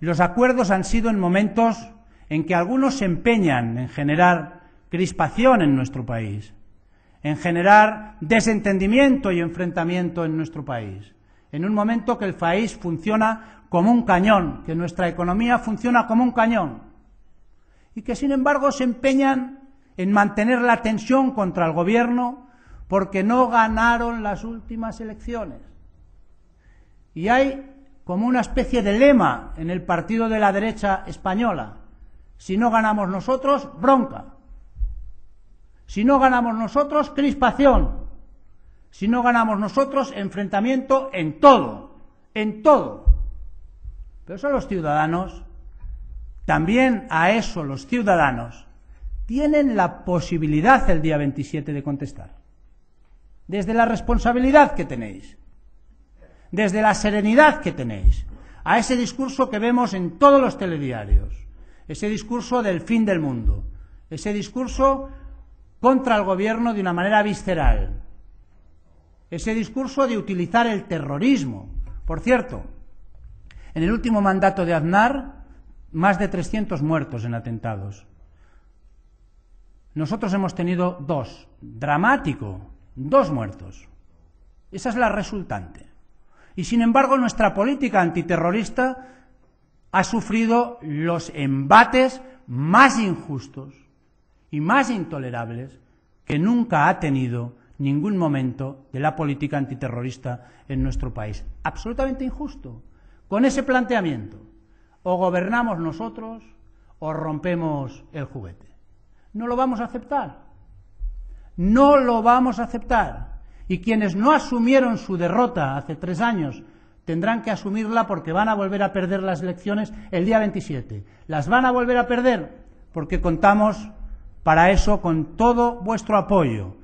Los acuerdos han sido en momentos en que algunos se empeñan en generar crispación en nuestro país, en generar desentendimiento y enfrentamiento en nuestro país, en un momento que el país funciona como un cañón, que nuestra economía funciona como un cañón, y que sin embargo se empeñan en mantener la tensión contra el gobierno porque no ganaron las últimas elecciones. Y hay como una especie de lema en el partido de la derecha española. Si no ganamos nosotros, bronca. Si no ganamos nosotros, crispación. Si no ganamos nosotros, enfrentamiento en todo, en todo. Pero eso los ciudadanos, también a eso los ciudadanos, tienen la posibilidad el día 27 de contestar. Desde la responsabilidad que tenéis desde la serenidad que tenéis, a ese discurso que vemos en todos los telediarios, ese discurso del fin del mundo, ese discurso contra el gobierno de una manera visceral, ese discurso de utilizar el terrorismo. Por cierto, en el último mandato de Aznar, más de 300 muertos en atentados. Nosotros hemos tenido dos, dramático, dos muertos. Esa es la resultante. Y sin embargo, nuestra política antiterrorista ha sufrido los embates más injustos y más intolerables que nunca ha tenido ningún momento de la política antiterrorista en nuestro país. Absolutamente injusto. Con ese planteamiento, o gobernamos nosotros o rompemos el juguete. No lo vamos a aceptar. No lo vamos a aceptar. Y quienes no asumieron su derrota hace tres años tendrán que asumirla porque van a volver a perder las elecciones el día 27. Las van a volver a perder porque contamos para eso con todo vuestro apoyo.